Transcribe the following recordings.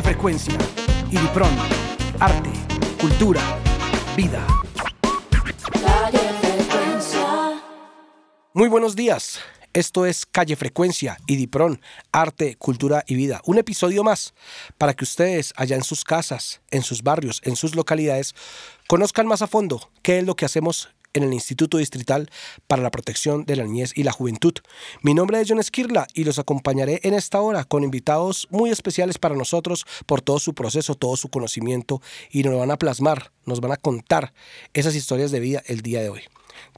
Calle Frecuencia, Idipron, Arte, Cultura, Vida. Muy buenos días. Esto es Calle Frecuencia, Idipron, Arte, Cultura y Vida. Un episodio más para que ustedes allá en sus casas, en sus barrios, en sus localidades, conozcan más a fondo qué es lo que hacemos en el Instituto Distrital para la Protección de la Niñez y la Juventud. Mi nombre es John Esquirla y los acompañaré en esta hora con invitados muy especiales para nosotros por todo su proceso, todo su conocimiento y nos van a plasmar, nos van a contar esas historias de vida el día de hoy.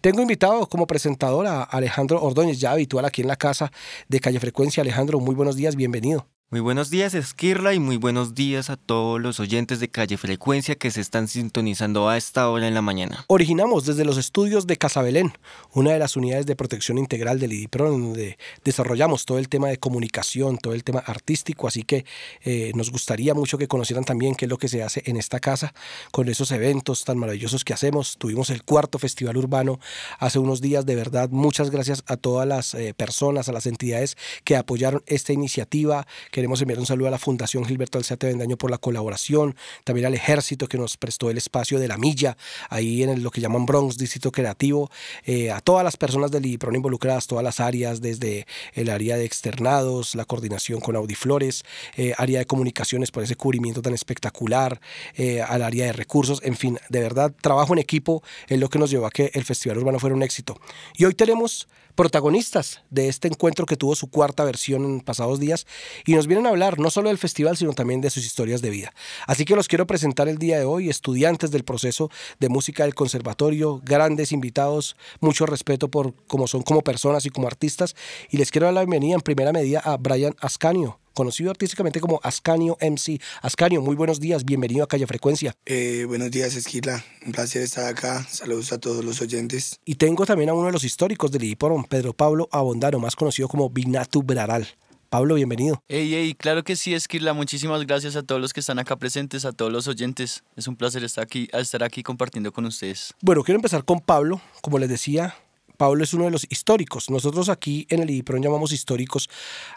Tengo invitado como presentador a Alejandro Ordóñez, ya habitual aquí en la casa de Calle Frecuencia. Alejandro, muy buenos días, bienvenido. Muy buenos días Esquirla y muy buenos días a todos los oyentes de Calle Frecuencia que se están sintonizando a esta hora en la mañana. Originamos desde los estudios de Casabelén, una de las unidades de protección integral del IDIPRON, donde desarrollamos todo el tema de comunicación, todo el tema artístico, así que eh, nos gustaría mucho que conocieran también qué es lo que se hace en esta casa con esos eventos tan maravillosos que hacemos. Tuvimos el cuarto Festival Urbano hace unos días, de verdad, muchas gracias a todas las eh, personas, a las entidades que apoyaron esta iniciativa, que Queremos enviar un saludo a la Fundación Gilberto Alciate Bendaño por la colaboración, también al ejército que nos prestó el espacio de la milla, ahí en lo que llaman Bronx, Distrito Creativo, eh, a todas las personas del IPRON involucradas, todas las áreas, desde el área de externados, la coordinación con Audiflores, eh, área de comunicaciones por ese cubrimiento tan espectacular, eh, al área de recursos, en fin, de verdad, trabajo en equipo es lo que nos llevó a que el Festival Urbano fuera un éxito. Y hoy tenemos protagonistas de este encuentro que tuvo su cuarta versión en pasados días y nos vienen a hablar no solo del festival, sino también de sus historias de vida. Así que los quiero presentar el día de hoy, estudiantes del proceso de música del conservatorio, grandes invitados, mucho respeto por cómo son como personas y como artistas. Y les quiero dar la bienvenida en primera medida a Brian Ascanio conocido artísticamente como Ascanio MC. Ascanio, muy buenos días, bienvenido a Calle Frecuencia. Eh, buenos días, Esquila, un placer estar acá, saludos a todos los oyentes. Y tengo también a uno de los históricos del Hop, Pedro Pablo Abondano, más conocido como Binatu Braral. Pablo, bienvenido. ¡Ey, hey, claro que sí, Esquirla. Muchísimas gracias a todos los que están acá presentes, a todos los oyentes. Es un placer estar aquí, estar aquí compartiendo con ustedes. Bueno, quiero empezar con Pablo. Como les decía, Pablo es uno de los históricos. Nosotros aquí en el IDIPRON llamamos históricos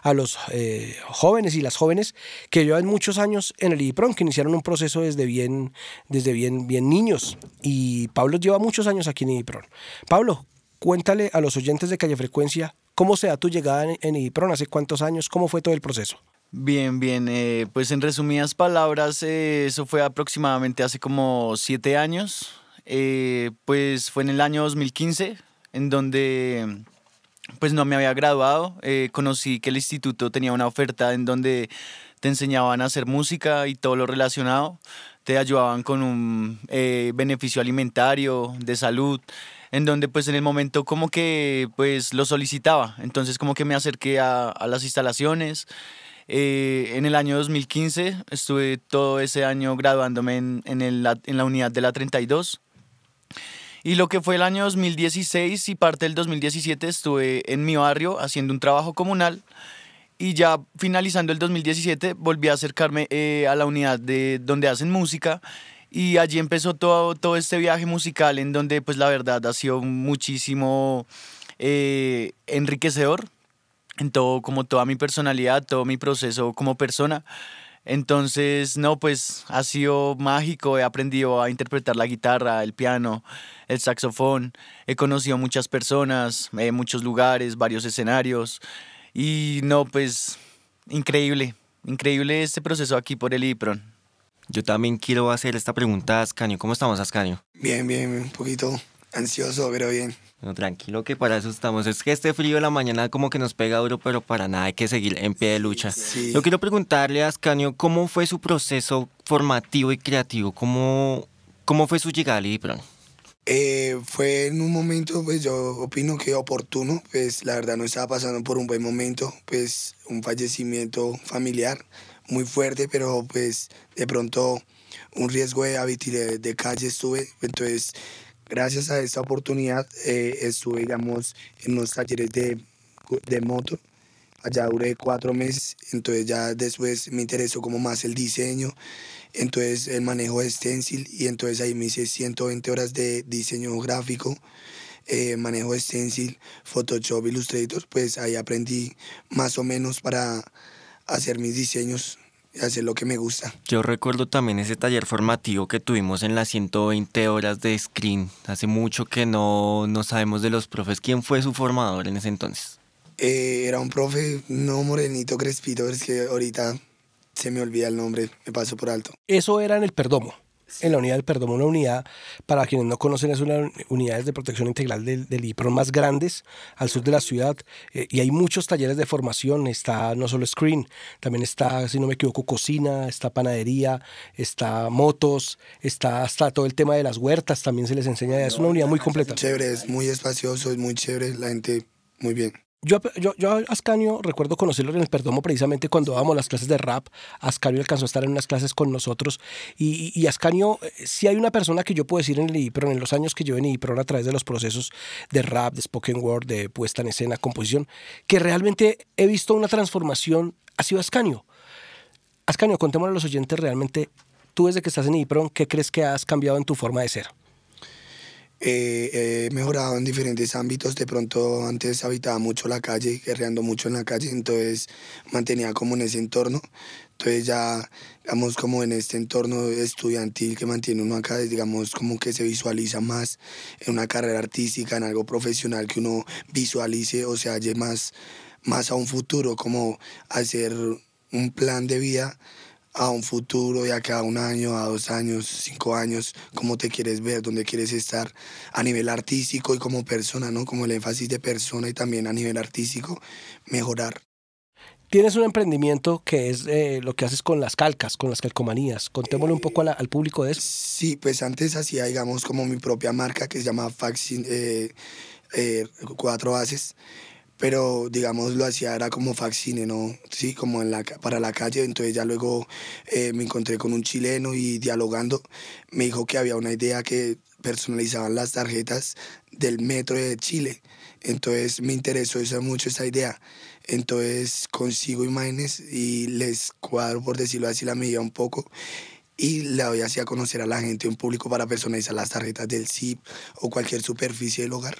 a los eh, jóvenes y las jóvenes que llevan muchos años en el IDIPRON, que iniciaron un proceso desde bien, desde bien, bien niños. Y Pablo lleva muchos años aquí en IDIPRON. Pablo, cuéntale a los oyentes de Calle Frecuencia ¿Cómo se tu llegada en, ¿Hace cuántos años? ¿Cómo fue todo el proceso? Bien, bien. Eh, pues en resumidas palabras, eh, eso fue aproximadamente hace como siete años. Eh, pues fue en el año 2015, en donde pues no me había graduado. conocí que el instituto tenía una oferta en donde te enseñaban a hacer música y todo lo relacionado. Te ayudaban con un beneficio alimentario, de salud en donde pues en el momento como que pues lo solicitaba. Entonces como que me acerqué a, a las instalaciones. Eh, en el año 2015 estuve todo ese año graduándome en, en, en, la unidad de la 32. Y lo que fue el año 2016 y parte del 2017 estuve en mi barrio haciendo un trabajo comunal. Y ya finalizando el 2017 volví a acercarme eh, a la unidad de donde hacen música y allí empezó todo, todo este viaje musical en donde pues la verdad ha sido muchísimo eh, enriquecedor en todo, como toda mi personalidad, todo mi proceso como persona. Entonces, no, pues ha sido mágico, he aprendido a interpretar la guitarra, el piano, el saxofón, he conocido muchas personas, eh, muchos lugares, varios escenarios y no, pues increíble, increíble este proceso aquí por el IPRON. Yo también quiero hacer esta pregunta a Ascanio. ¿Cómo estamos, Ascanio? Bien, bien, un poquito ansioso, pero bien. no tranquilo que para eso estamos. Es que este frío de la mañana como que nos pega duro, pero para nada hay que seguir en pie de lucha. Yo quiero preguntarle a Ascanio cómo fue su proceso formativo y creativo, cómo, cómo fue su llegada al Libro? Eh, fue en un momento, pues yo opino que oportuno, pues la verdad no estaba pasando por un buen momento, pues un fallecimiento familiar muy fuerte, pero pues de pronto un riesgo de habitir de, calle estuve. Entonces, gracias a esta oportunidad eh, estuve, digamos, en unos talleres de, de moto. Allá duré cuatro meses, entonces ya después me interesó como más el diseño, entonces el manejo de stencil y entonces ahí me hice 120 horas de diseño gráfico. Eh, manejo de stencil, Photoshop, Illustrator, pues ahí aprendí más o menos para hacer mis diseños y hacer lo que me gusta. Yo recuerdo también ese taller formativo que tuvimos en las 120 horas de screen. Hace mucho que no, sabemos de los profes. ¿Quién fue su formador en ese entonces? Eh, era un profe, no morenito crespito, es que ahorita se me olvida el nombre, me paso por alto. Eso era en el Perdomo en la unidad del perdón, una unidad, para quienes no conocen, es una unidades de protección integral del, IPRO más grandes al sur de la ciudad eh, y hay muchos talleres de formación, está no solo Screen, también está, si no me equivoco, cocina, está panadería, está motos, está hasta todo el tema de las huertas, también se les enseña, es una unidad muy completa. chévere, es muy espacioso, es muy chévere, la gente muy bien. Yo, a Ascanio recuerdo conocerlo en el Perdomo precisamente cuando a las clases de rap. Ascanio alcanzó a estar en unas clases con nosotros. Y, Ascanio, eh, si hay una persona que yo puedo decir en el IPRON, en los años que yo en IPRON a través de los procesos de rap, de spoken word, de puesta en escena, composición, que realmente he visto una transformación, ha sido Ascanio. Ascanio, contémosle a los oyentes realmente, tú desde que estás en IPRON, ¿qué crees que has cambiado en tu forma de ser? Eh, he mejorado en diferentes ámbitos. De pronto antes habitaba mucho la calle, guerreando mucho en la calle, entonces mantenía como en ese entorno. Entonces ya, digamos, como en este entorno estudiantil que mantiene uno acá, digamos, como que se visualiza más en una carrera artística, en algo profesional que uno visualice o se halle más, más a un futuro, como hacer un plan de vida a un futuro, ya que a un año, a dos años, cinco años, cómo te quieres ver, dónde quieres estar a nivel artístico y como persona, ¿no? Como el énfasis de persona y también a nivel artístico, mejorar. Tienes un emprendimiento que es eh, lo que haces con las calcas, con las calcomanías. Contémosle un poco al público de eso. Sí, pues antes hacía, digamos, como mi propia marca que se llama Faxin eh, eh, Cuatro Haces pero digamos lo hacía era como faccine, ¿no? Sí, como en la, para la calle, entonces ya luego eh, me encontré con un chileno y dialogando me dijo que había una idea que personalizaban las tarjetas del metro de Chile, entonces me interesó eso, mucho esa idea, entonces consigo imágenes y les cuadro, por decirlo así, la medida un poco y la doy a a conocer a la gente, un público para personalizar las tarjetas del CIP o cualquier superficie del hogar.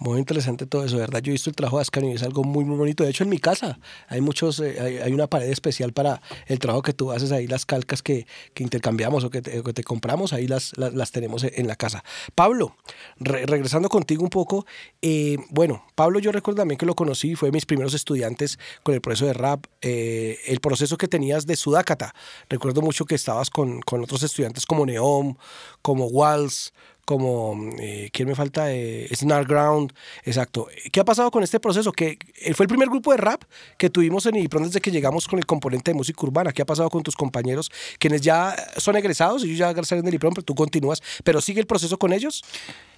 Muy interesante todo eso, ¿verdad? Yo he visto el trabajo de Ascanio y es algo muy, muy bonito. De hecho, en mi casa hay muchos, eh, hay, una pared especial para el trabajo que tú haces ahí, las calcas que, intercambiamos o que te, compramos, ahí las, las, tenemos en la casa. Pablo, regresando contigo un poco, eh, bueno, Pablo yo recuerdo también que lo conocí, fue de mis primeros estudiantes con el proceso de rap, eh, el proceso que tenías de Sudácata. Recuerdo mucho que estabas con, con otros estudiantes como Neom, como Walls, como, eh, ¿quién me falta? Eh, Snarground, exacto. ¿Qué ha pasado con este proceso? Que eh, fue el primer grupo de rap que tuvimos en Ibron desde que llegamos con el componente de música urbana. ¿Qué ha pasado con tus compañeros, quienes ya son egresados? Ellos ya en del Ibron, pero tú continúas. ¿Pero sigue el proceso con ellos?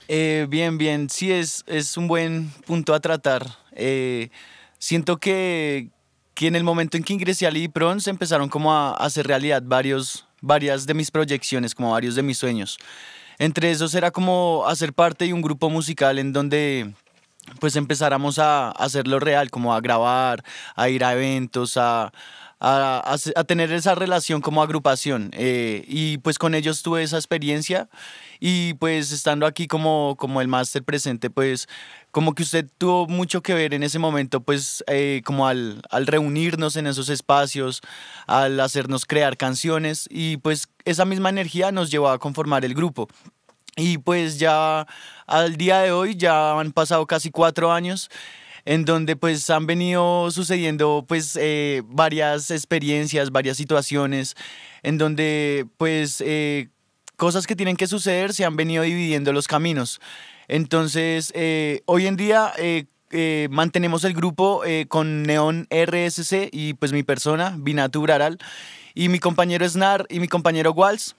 Eh, bien, bien. Sí, es, es un buen punto a tratar. siento que, que en el momento en que ingresé al IPRON se empezaron como a hacer realidad varios, varias de mis proyecciones, como varios de mis sueños. Entre esos era como hacer parte de un grupo musical en donde pues empezáramos a hacerlo real, como a grabar, a ir a eventos, a, tener esa relación como agrupación. Eh, y pues con ellos tuve esa experiencia y pues estando aquí como, como el máster presente, pues como que usted tuvo mucho que ver en ese momento, pues eh, como al, al, reunirnos en esos espacios, al hacernos crear canciones y pues esa misma energía nos llevó a conformar el grupo. Y pues ya al día de hoy ya han pasado casi cuatro años en donde pues han venido sucediendo pues eh, varias experiencias, varias situaciones, en donde pues eh, cosas que tienen que suceder se han venido dividiendo los caminos. Entonces, eh, hoy en día eh, eh, mantenemos el grupo con Neon RSC y pues mi persona, Binatu Braral, y mi compañero Snar y mi compañero Walsh.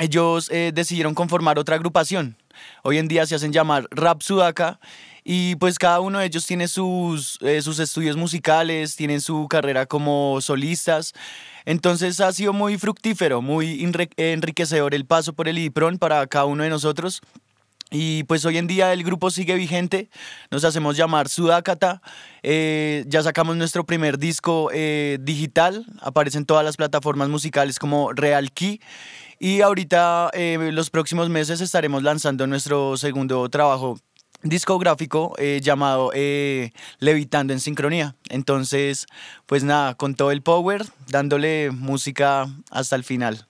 Ellos decidieron conformar otra agrupación. Hoy en día se hacen llamar Rap Sudaka y pues cada uno de ellos tiene sus, sus estudios musicales, tienen su carrera como solistas. Entonces ha sido muy fructífero, muy enriquecedor el paso por el IPRON para cada uno de nosotros. Y pues hoy en día el grupo sigue vigente, nos hacemos llamar Sudakata, eh, ya sacamos nuestro primer disco eh, digital, aparecen todas las plataformas musicales como Real Key y ahorita eh, los próximos meses estaremos lanzando nuestro segundo trabajo discográfico llamado Levitando en Sincronía. Entonces, pues nada, con todo el power, dándole música hasta el final.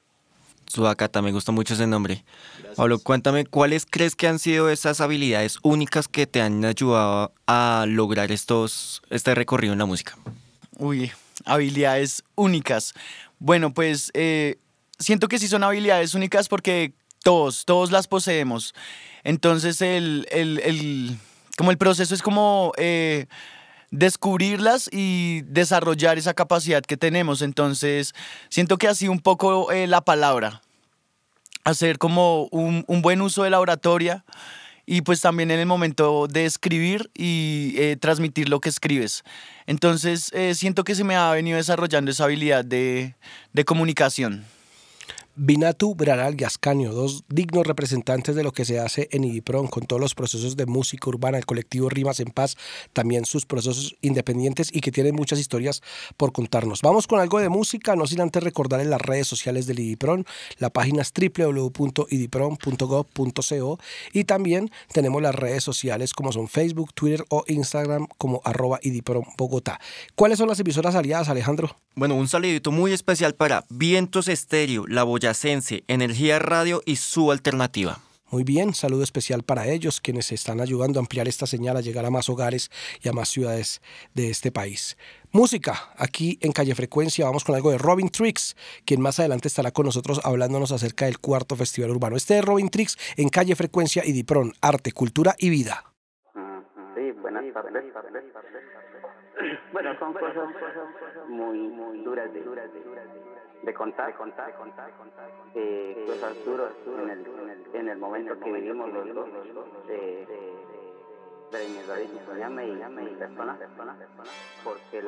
Suakata, me gusta mucho ese nombre. Pablo, cuéntame, ¿cuáles crees que han sido esas habilidades únicas que te han ayudado a lograr estos, este recorrido en la música? Uy, habilidades únicas. Bueno, pues eh, siento que sí son habilidades únicas porque todos, todos las poseemos. Entonces, el, como el proceso es como... Eh, descubrirlas y desarrollar esa capacidad que tenemos. Entonces, siento que ha sido un poco eh, la palabra, hacer como un, buen uso de la oratoria y pues también en el momento de escribir y eh, transmitir lo que escribes. Entonces, eh, siento que se me ha venido desarrollando esa habilidad de comunicación. Binatu, Braral y Ascanio, dos dignos representantes de lo que se hace en Idipron, con todos los procesos de música urbana, el colectivo Rimas en Paz, también sus procesos independientes y que tienen muchas historias por contarnos. Vamos con algo de música, no sin antes recordar en las redes sociales del Idipron, la página es www.idipron.gov.co y también tenemos las redes sociales como son Facebook, Twitter o Instagram como arroba Idipron Bogotá. ¿Cuáles son las emisoras aliadas, Alejandro? Bueno, un salidito muy especial para Vientos Estéreo, La Boya Yacense Energía Radio y su alternativa. Muy bien, saludo especial para ellos, quienes están ayudando a ampliar esta señal, a llegar a más hogares y a más ciudades de este país. Música, aquí en Calle Frecuencia vamos con algo de Robin Tricks, quien más adelante estará con nosotros hablándonos acerca del cuarto festival urbano. Este es Robin Tricks en Calle Frecuencia y Dipron, Arte, Cultura y Vida. Mm, bueno, son cosas, muy, muy duras de, de contar, de contar, de contar, contar eh, cosas pues, duras en el, en el, momento que vivimos los dos. Eh, porque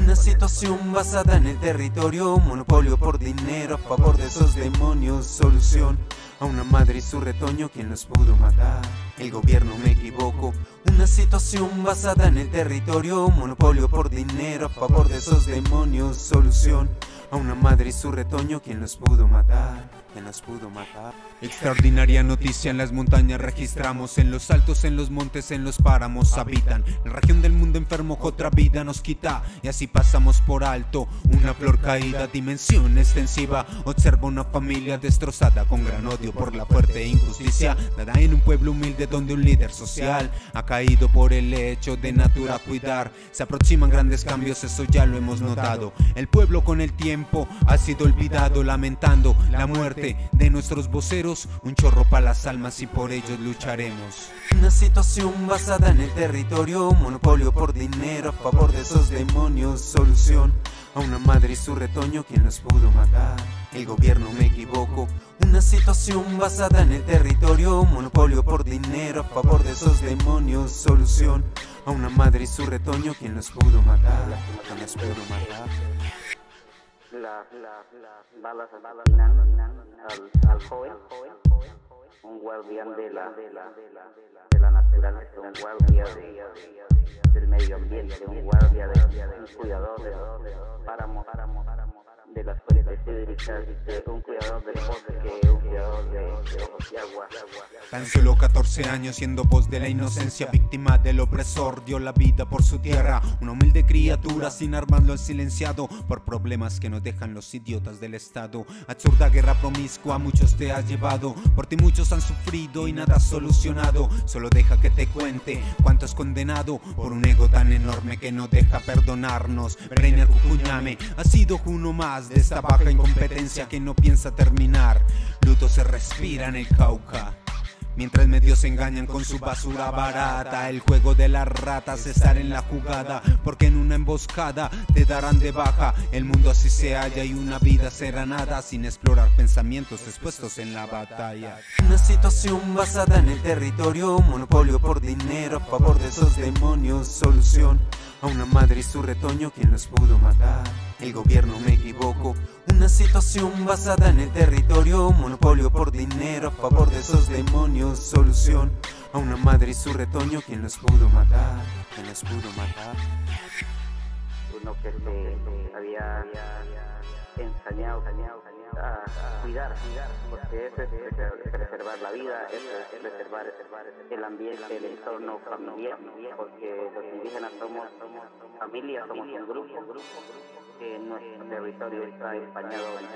Una situación basada en el territorio, monopolio por dinero a favor de esos demonios, solución. A una madre y su retoño quien los pudo matar. El gobierno me equivoco. Una situación basada en el territorio, monopolio por dinero a favor de esos demonios, solución. A una madre y su retoño quien los pudo matar que pudo matar. Extraordinaria noticia en las montañas registramos, en los altos, en los montes, en los páramos habitan. La región del mundo enfermo otra vida nos quita y así pasamos por alto una flor caída, dimensión extensiva. Observa una familia destrozada con gran odio por la fuerte injusticia Nada en un pueblo humilde donde un líder social ha caído por el hecho de natura cuidar. Se aproximan grandes cambios, eso ya lo hemos notado. El pueblo con el tiempo ha sido olvidado lamentando la muerte de nuestros voceros, un chorro para las almas y por ellos lucharemos. Una situación basada en el territorio, monopolio por dinero a favor de esos demonios, solución a una madre y su retoño quien los pudo matar. El gobierno me equivoco, una situación basada en el territorio, monopolio por dinero a favor de esos demonios, solución a una madre y su retoño quien los pudo matar, quien los pudo matar las balas al, al joven, un guardián de la, de la, de la naturaleza, un guardia del medio ambiente, un guardia del cuidador de los de las fuentes hídricas, un cuidador del bosque, un cuidador de, de agua. Tan solo 14 años siendo voz de la inocencia, víctima del opresor, dio la vida por su tierra. Una humilde criatura sin armas lo ha silenciado por problemas que nos dejan los idiotas del Estado. Absurda guerra promiscua, muchos te has llevado, por ti muchos han sufrido y nada ha solucionado. Solo deja que te cuente cuánto es condenado por un ego tan enorme que no deja perdonarnos. Brenner Cucuñame ha sido uno más de esta baja incompetencia que no piensa terminar. Luto se respira en el Cauca. Mientras medios engañan con su basura barata El juego de las ratas estar en la jugada Porque en una emboscada te darán de baja El mundo así se halla y una vida será nada Sin explorar pensamientos expuestos en la batalla Una situación basada en el territorio Monopolio por dinero a favor de esos demonios Solución a una madre y su retoño quien los pudo matar el gobierno me equivoco. Una situación basada en el territorio, monopolio por dinero a favor de esos demonios. Solución a una madre y su retoño, quien los pudo matar, quien los pudo matar. Uno que se este, había ensañado, a cuidar, porque eso es este, preservar la vida, eso este, es preservar el ambiente, el entorno familiar, porque los indígenas somos familia, somos un grupo que nuestro territorio está empañado en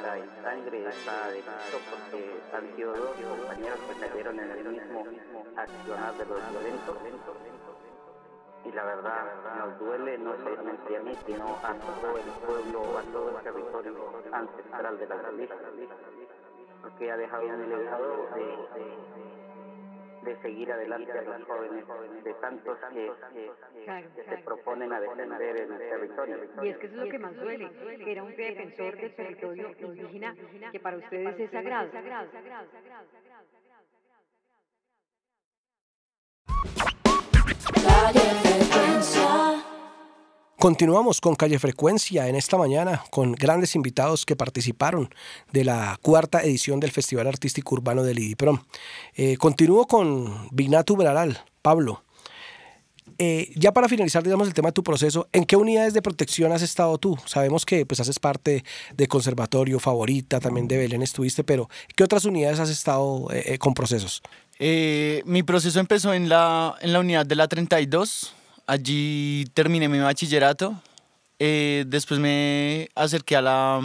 sangre, está de piso porque han sido dos compañeros que cayeron en el mismo accionar de los violentos. Y la verdad nos duele, no solamente a mí, sino a todo el pueblo, a todo el territorio ancestral de la Galicia, porque ha dejado un legado de de seguir adelante a los jóvenes, de tantos que, se proponen a defender en el territorio. Y es que eso es lo que más duele, que era un defensor del territorio indígena que para ustedes es sagrado. Continuamos con Calle Frecuencia en esta mañana con grandes invitados que participaron de la cuarta edición del Festival Artístico Urbano de IDIPROM. Eh, continúo con Vignato Braral, Pablo. Eh, ya para finalizar, digamos, el tema de tu proceso, ¿en qué unidades de protección has estado tú? Sabemos que pues haces parte de Conservatorio Favorita, también de Belén estuviste, pero ¿qué otras unidades has estado eh, con procesos? mi proceso empezó en la, en la unidad de la 32, Allí terminé mi bachillerato. Eh, después me acerqué a la,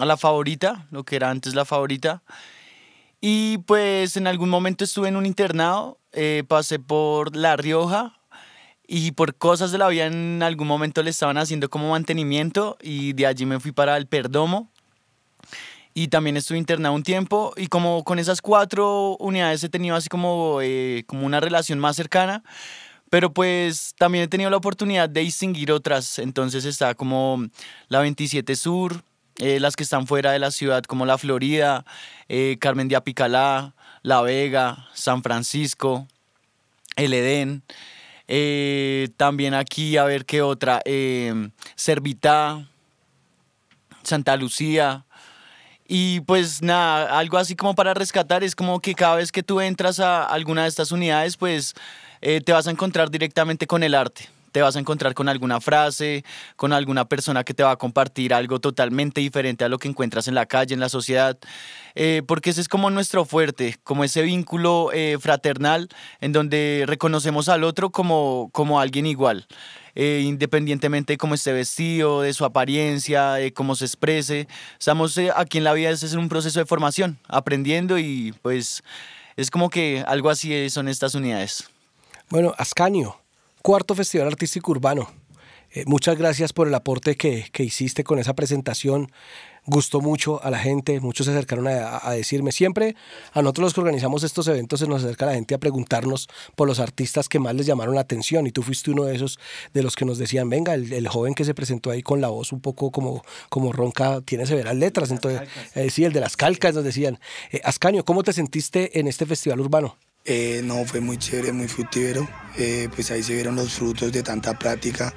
a la favorita, lo que era antes la favorita. Y pues en algún momento estuve en un internado, eh, pasé por La Rioja y por cosas de la vida en algún momento le estaban haciendo como mantenimiento y de allí me fui para el Perdomo. Y también estuve internado un tiempo y como con esas cuatro unidades he tenido así como, eh, como una relación más cercana. Pero pues también he tenido la oportunidad de distinguir otras. Entonces está como la 27 Sur, eh, las que están fuera de la ciudad, como la Florida, eh, Carmen de Apicalá, La Vega, San Francisco, el Edén. Eh, también aquí, a ver qué otra, servita Santa Lucía. Y pues nada, algo así como para rescatar, es como que cada vez que tú entras a alguna de estas unidades, pues eh, te vas a encontrar directamente con el arte. Te vas a encontrar con alguna frase, con alguna persona que te va a compartir algo totalmente diferente a lo que encuentras en la calle, en la sociedad, eh, porque ese es como nuestro fuerte, como ese vínculo eh, fraternal en donde reconocemos al otro como, alguien igual. independientemente de cómo esté vestido, de su apariencia, de cómo se exprese. Estamos aquí en la vida, es un proceso de formación, aprendiendo y pues es como que algo así son estas unidades. Bueno, Ascanio, cuarto Festival Artístico Urbano. Eh, muchas gracias por el aporte que, hiciste con esa presentación. Gustó mucho a la gente, muchos se acercaron a, decirme. Siempre a nosotros los que organizamos estos eventos se nos acerca la gente a preguntarnos por los artistas que más les llamaron la atención. Y tú fuiste uno de esos de los que nos decían, venga, el, joven que se presentó ahí con la voz un poco como, como ronca, tiene severas letras. Entonces, eh, sí, el de las calcas nos decían. Eh, Ascanio, ¿cómo te sentiste en este festival urbano? Eh, no, fue muy chévere, muy fructífero. Eh, pues ahí se vieron los frutos de tanta práctica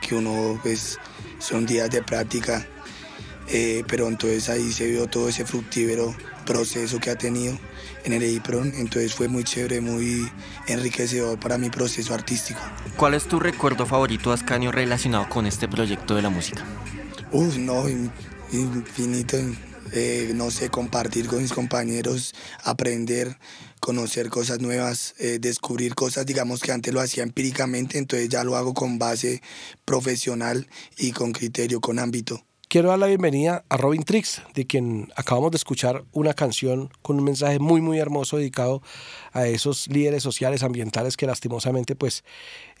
que uno, pues, son días de práctica. Eh, pero entonces ahí se vio todo ese fructífero proceso que ha tenido en el EIPRON, entonces fue muy chévere, muy enriquecedor para mi proceso artístico. ¿Cuál es tu recuerdo favorito, Ascanio, relacionado con este proyecto de la música? Uf, no, infinito, no sé, compartir con mis compañeros, aprender, conocer cosas nuevas, eh, descubrir cosas, digamos que antes lo hacía empíricamente, entonces ya lo hago con base profesional y con criterio, con ámbito. Quiero dar la bienvenida a Robin Trix, de quien acabamos de escuchar una canción con un mensaje muy, muy hermoso dedicado a esos líderes sociales, ambientales que lastimosamente, pues,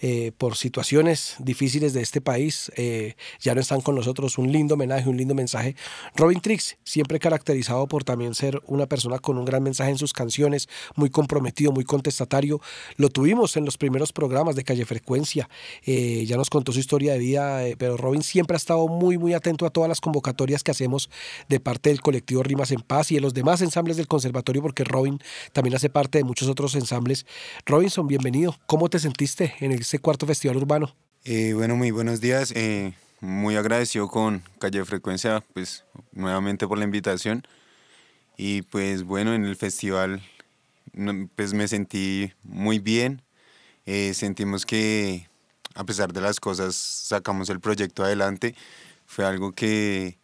eh, por situaciones difíciles de este país, eh, ya no están con nosotros. Un lindo homenaje, un lindo mensaje. Robin Trix, siempre caracterizado por también ser una persona con un gran mensaje en sus canciones, muy comprometido, muy contestatario. Lo tuvimos en los primeros programas de Calle Frecuencia. Eh, ya nos contó su historia de vida, pero Robin siempre ha estado muy, muy atento a todas las convocatorias que hacemos de parte del colectivo Rimas en Paz y de los demás ensambles del conservatorio, porque Robin también hace parte de muchos otros ensambles. Robinson, bienvenido. ¿Cómo te sentiste en este cuarto festival urbano? Eh, bueno, muy buenos días. Eh, muy agradecido con Calle Frecuencia, pues nuevamente por la invitación. Y pues bueno, en el festival pues me sentí muy bien. Eh, sentimos que a pesar de las cosas sacamos el proyecto adelante. Fue algo que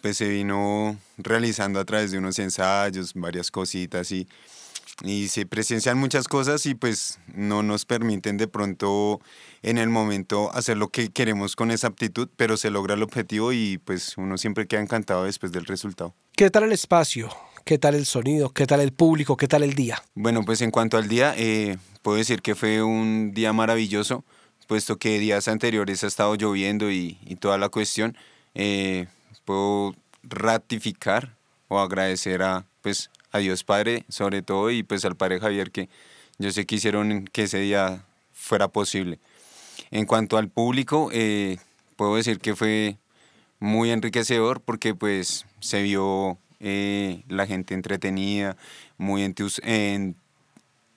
pues se vino realizando a través de unos ensayos, varias cositas y y se presencian muchas cosas y pues no nos permiten de pronto en el momento hacer lo que queremos con esa aptitud, pero se logra el objetivo y pues uno siempre queda encantado después del resultado. ¿Qué tal el espacio? ¿Qué tal el sonido? ¿Qué tal el público? ¿Qué tal el día? Bueno, pues en cuanto al día, eh, puedo decir que fue un día maravilloso, puesto que días anteriores ha estado lloviendo y, toda la cuestión. Eh, puedo ratificar o agradecer a, pues, Dios Padre sobre todo y pues al Padre Javier que yo sé que hicieron que ese día fuera posible. En cuanto al público, eh, puedo decir que fue muy enriquecedor porque pues se vio eh, la gente entretenida, muy entus en,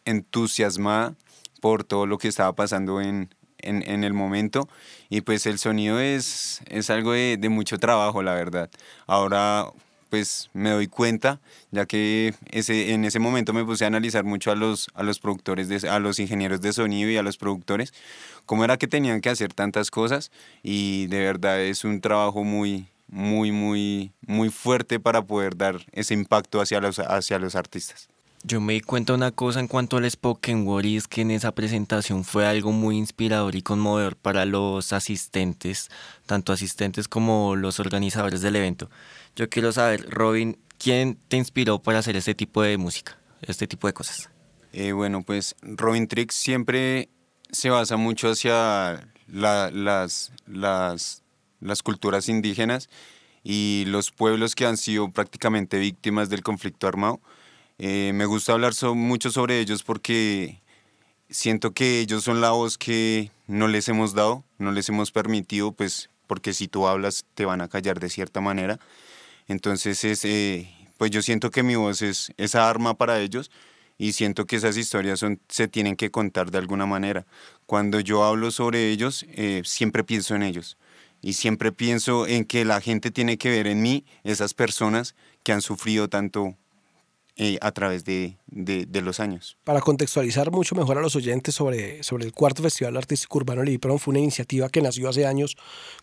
entusiasmada por todo lo que estaba pasando en, en, el momento. Y pues el sonido es, es algo de, de mucho trabajo, la verdad. Ahora pues me doy cuenta, ya que ese, en ese momento me puse a analizar mucho a los, a los productores, a los ingenieros de sonido y a los productores, cómo era que tenían que hacer tantas cosas y de verdad es un trabajo muy, muy, muy, muy fuerte para poder dar ese impacto hacia hacia los artistas. Yo me di cuenta una cosa en cuanto al Spoken Word y es que en esa presentación fue algo muy inspirador y conmovedor para los asistentes, tanto asistentes como los organizadores del evento. Yo quiero saber, Robin, ¿quién te inspiró para hacer este tipo de música, este tipo de cosas? Eh, bueno, pues Robin Trix siempre se basa mucho hacia las culturas indígenas y los pueblos que han sido prácticamente víctimas del conflicto armado eh, me gusta hablar mucho sobre ellos porque siento que ellos son la voz que no les hemos dado, no les hemos permitido, pues porque si tú hablas te van a callar de cierta manera. Entonces, es, eh, pues yo siento que mi voz es esa arma para ellos y siento que esas historias se tienen que contar de alguna manera. Cuando yo hablo sobre ellos, eh, siempre pienso en ellos y siempre pienso en que la gente tiene que ver en mí esas personas que han sufrido tanto eh, a través de, los años. Para contextualizar mucho mejor a los oyentes sobre, sobre el cuarto Festival Artístico Urbano Libron, fue una iniciativa que nació hace años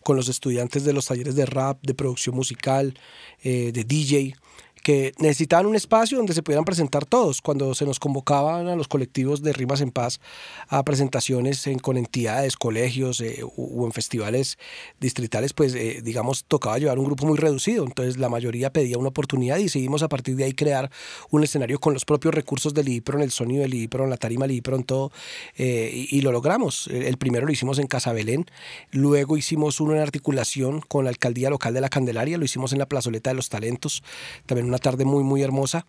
con los estudiantes de los talleres de rap, de producción musical, eh, de DJ, que necesitaban un espacio donde se pudieran presentar todos. Cuando se nos convocaban a los colectivos de Rimas en Paz a presentaciones en, con entidades, colegios o, eh, en festivales distritales, pues eh, digamos tocaba llevar un grupo muy reducido. Entonces la mayoría pedía una oportunidad y decidimos a partir de ahí crear un escenario con los propios recursos del en el sonido del en la tarima del en todo. Eh, y, lo logramos. El primero lo hicimos en Casa Belén, luego hicimos uno en articulación con la alcaldía local de La Candelaria, lo hicimos en la plazoleta de los talentos, también una tarde muy, muy hermosa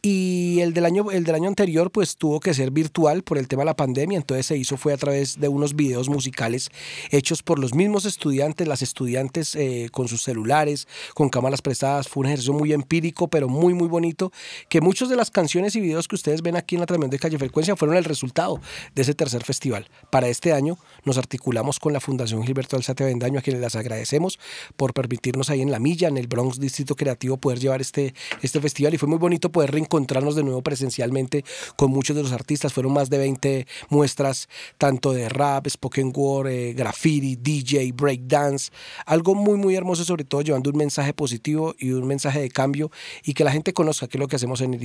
y el del, año, el del año anterior pues tuvo que ser virtual por el tema de la pandemia, entonces se hizo fue a través de unos videos musicales hechos por los mismos estudiantes, las estudiantes eh, con sus celulares, con cámaras prestadas, fue un ejercicio muy empírico pero muy muy bonito, que muchas de las canciones y videos que ustedes ven aquí en la transmisión de Calle Frecuencia fueron el resultado de ese tercer festival. Para este año nos articulamos con la Fundación Gilberto Alzate Vendaño a quienes las agradecemos por permitirnos ahí en La Milla, en el Bronx Distrito Creativo, poder llevar este, este festival y fue muy bonito poder encontrarnos de nuevo presencialmente con muchos de los artistas. Fueron más de 20 muestras, tanto de rap, spoken word, eh, graffiti, DJ, breakdance. Algo muy, muy hermoso, sobre todo llevando un mensaje positivo y un mensaje de cambio y que la gente conozca qué es lo que hacemos en el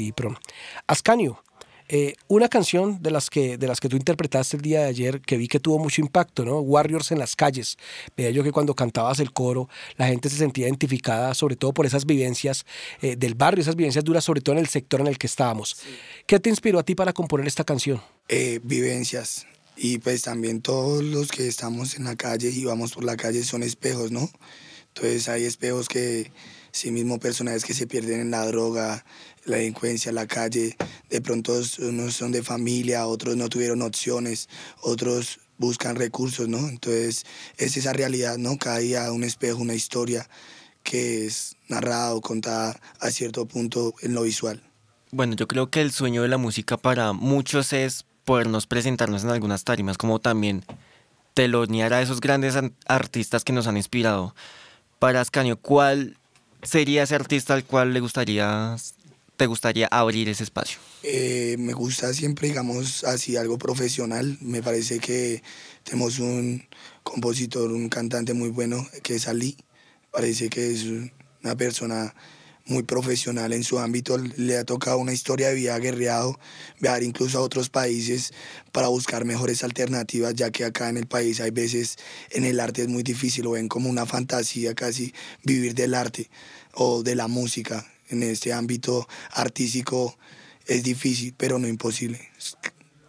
Ascanio, eh, una canción de las, que, de las que tú interpretaste el día de ayer que vi que tuvo mucho impacto, ¿no? Warriors en las calles. Veía yo que cuando cantabas el coro, la gente se sentía identificada, sobre todo por esas vivencias eh, del barrio, esas vivencias duras, sobre todo en el sector en el que estábamos. ¿Qué te inspiró a ti para componer esta canción? Eh, vivencias. Y pues también todos los que estamos en la calle y vamos por la calle son espejos, ¿no? Entonces hay espejos que sí mismo personajes que se pierden en la droga, la delincuencia, la calle, de pronto unos son de familia, otros no tuvieron opciones, otros buscan recursos, ¿no? Entonces es esa realidad, ¿no? Cada día un espejo, una historia que es narrada o contada a cierto punto en lo visual. Bueno, yo creo que el sueño de la música para muchos es podernos presentarnos en algunas tarimas, como también telonear a esos grandes artistas que nos han inspirado para Ascanio, ¿cuál sería ese artista al cual le gustaría, te gustaría abrir ese espacio? Eh, me gusta siempre, digamos, así algo profesional. Me parece que tenemos un compositor, un cantante muy bueno, que es Ali. Parece que es una persona muy profesional en su ámbito, le ha tocado una historia de vida guerreado, viajar incluso a otros países para buscar mejores alternativas, ya que acá en el país hay veces en el arte es muy difícil, lo ven como una fantasía casi vivir del arte o de la música. En este ámbito artístico es difícil, pero no imposible.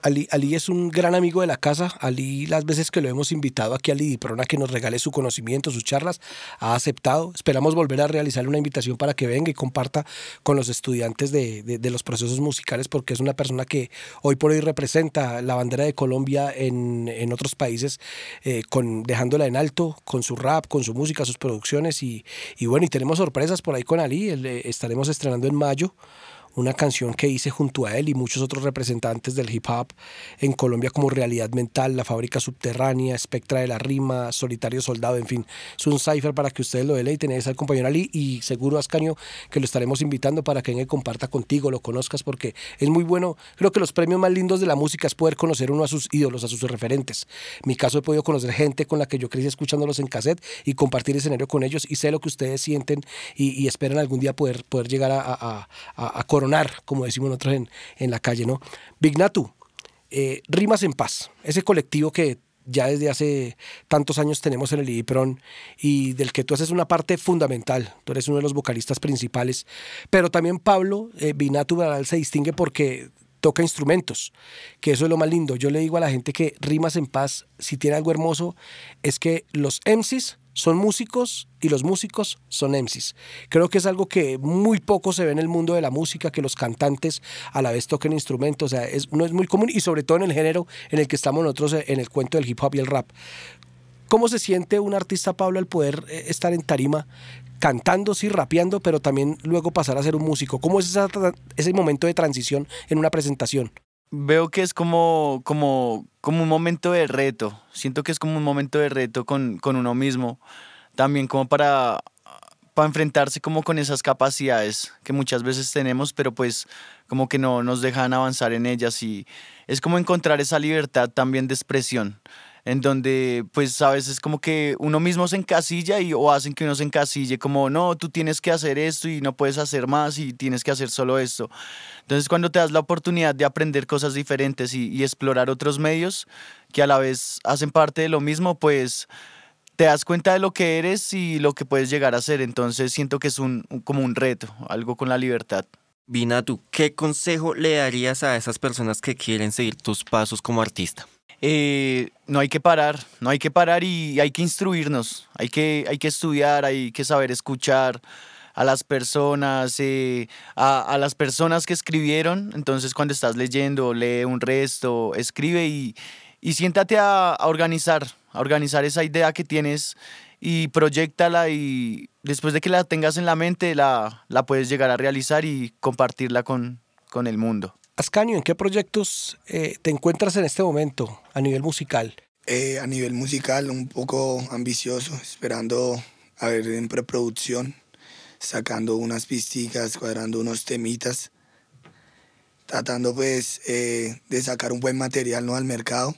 Ali, es un gran amigo de la casa. Ali, las veces que lo hemos invitado aquí a Lidiprona que nos regale su conocimiento, sus charlas, ha aceptado. Esperamos volver a realizarle una invitación para que venga y comparta con los estudiantes de, los procesos musicales, porque es una persona que hoy por hoy representa la bandera de Colombia en, otros países, eh, con, dejándola en alto con su rap, con su música, sus producciones. Y, bueno, y tenemos sorpresas por ahí con Ali. Eh, estaremos estrenando en mayo una canción que hice junto a él y muchos otros representantes del hip hop en Colombia como Realidad Mental, La Fábrica Subterránea, Espectra de la Rima, Solitario Soldado, en fin. Es un cipher para que ustedes lo deleiten. Es al compañero Ali y seguro, Ascanio, que lo estaremos invitando para que él comparta contigo, lo conozcas, porque es muy bueno. Creo que los premios más lindos de la música es poder conocer uno a sus ídolos, a sus referentes. En mi caso he podido conocer gente con la que yo crecí escuchándolos en cassette y compartir escenario con ellos y sé lo que ustedes sienten y, esperan algún día poder, poder llegar a, a, como decimos nosotros en, en la calle, ¿no? Vignatu, eh, Rimas en Paz, ese colectivo que ya desde hace tantos años tenemos en el IDIPRON y del que tú haces una parte fundamental. Tú eres uno de los vocalistas principales. Pero también Pablo eh, Vignatu se distingue porque toca instrumentos, que eso es lo más lindo. Yo le digo a la gente que Rimas en Paz, si tiene algo hermoso, es que los MCs son músicos y los músicos son MCs. Creo que es algo que muy poco se ve en el mundo de la música, que los cantantes a la vez toquen instrumentos, o sea, es, no es muy común y sobre todo en el género en el que estamos nosotros eh, en el cuento del hip hop y el rap. ¿Cómo se siente un artista, Pablo, al poder eh, estar en tarima cantando, sí, rapeando, pero también luego pasar a ser un músico? ¿Cómo es ese momento de transición en una presentación? veo que es como, como, como un momento de reto. Siento que es como un momento de reto con, con uno mismo. También como para, para enfrentarse como con esas capacidades que muchas veces tenemos, pero pues como que no nos dejan avanzar en ellas. Y es como encontrar esa libertad también de expresión en donde pues a veces como que uno mismo se encasilla y o hacen que uno se encasille como no, tú tienes que hacer esto y no puedes hacer más y tienes que hacer solo esto. Entonces cuando te das la oportunidad de aprender cosas diferentes y, explorar otros medios que a la vez hacen parte de lo mismo, pues te das cuenta de lo que eres y lo que puedes llegar a ser. Entonces siento que es como un reto, algo con la libertad. Vina, ¿tú qué consejo le darías a esas personas que quieren seguir tus pasos como artista? Eh, no hay que parar, no hay que parar y hay que instruirnos, hay que, hay que estudiar, hay que saber escuchar a las personas, eh, a, las personas que escribieron. Entonces cuando estás leyendo, lee un resto, escribe y, siéntate a, organizar, a organizar esa idea que tienes y proyectala y después de que la tengas en la mente, la, la puedes llegar a realizar y compartirla con el mundo. Ascanio, ¿en qué proyectos eh, te encuentras en este momento a nivel musical? Eh, a nivel musical, un poco ambicioso, esperando a ver en preproducción, sacando unas pistas, cuadrando unos temitas, tratando pues eh, de sacar un buen material ¿no? al mercado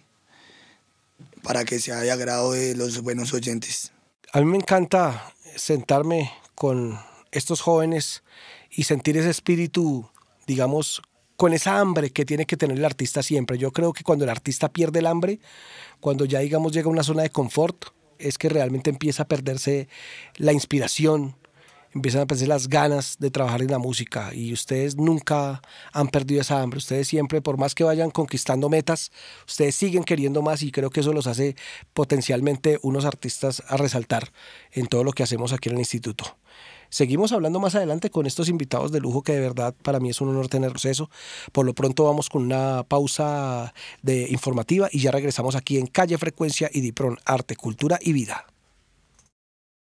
para que sea de agrado de los buenos oyentes. A mí me encanta sentarme con estos jóvenes y sentir ese espíritu, digamos, con esa hambre que tiene que tener el artista siempre. Yo creo que cuando el artista pierde el hambre, cuando ya digamos llega a una zona de confort, es que realmente empieza a perderse la inspiración, empiezan a perderse las ganas de trabajar en la música y ustedes nunca han perdido esa hambre. Ustedes siempre, por más que vayan conquistando metas, ustedes siguen queriendo más y creo que eso los hace potencialmente unos artistas a resaltar en todo lo que hacemos aquí en el instituto. Seguimos hablando más adelante con estos invitados de lujo que de verdad para mí es un honor tenerlos eso. Por lo pronto vamos con una pausa de informativa y ya regresamos aquí en Calle Frecuencia y Dipron Arte, Cultura y Vida.